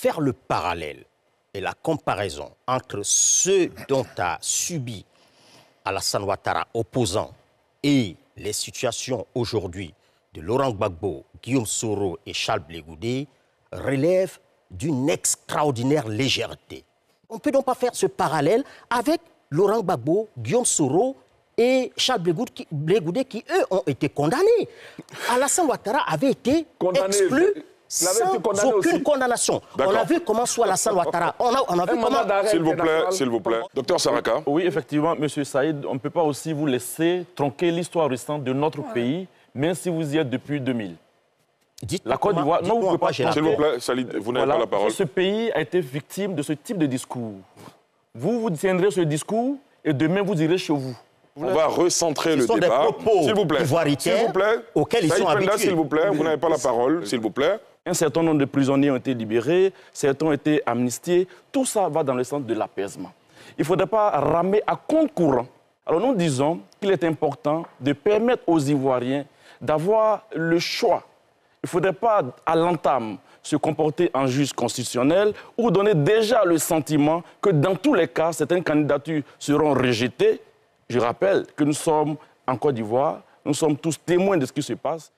faire le parallèle et la comparaison entre ce dont a subi Alassane Ouattara, opposant, et les situations aujourd'hui de Laurent Gbagbo, Guillaume Soro et Charles Blegoudé relève d'une extraordinaire légèreté. On ne peut donc pas faire ce parallèle avec Laurent Gbagbo, Guillaume Soro et Charles Blégoudé qui, eux, ont été condamnés. Alassane Ouattara avait été exclu sans aucune condamnation. On a vu comment soit la salle Ouattara. On a, on a vu comment... S'il vous plaît, s'il vous plaît. Docteur Saraka. Oui, effectivement, Monsieur Saïd, on ne peut pas aussi vous laisser tronquer l'histoire récente de notre pays, même si vous y êtes depuis 2000. Dites la Côte d'Ivoire, non, vous ne pouvez pas. S'il vous plaît, Salid, vous n'avez pas la parole. Ce pays a été victime de ce type de discours. Vous, vous tiendrez ce discours et demain, vous irez chez vous on va recentrer le débat. S'il vous plaît. S'il vous plaît. ils sont habitués. S'il vous plaît, vous n'avez pas la parole, s'il vous plaît. Un certain nombre de prisonniers ont été libérés, certains ont été amnistiés. Tout ça va dans le sens de l'apaisement. Il ne faudrait pas ramer à compte courant. Alors nous disons qu'il est important de permettre aux Ivoiriens d'avoir le choix. Il ne faudrait pas, à l'entame, se comporter en juge constitutionnel ou donner déjà le sentiment que dans tous les cas, certaines candidatures seront rejetées je rappelle que nous sommes en Côte d'Ivoire, nous sommes tous témoins de ce qui se passe.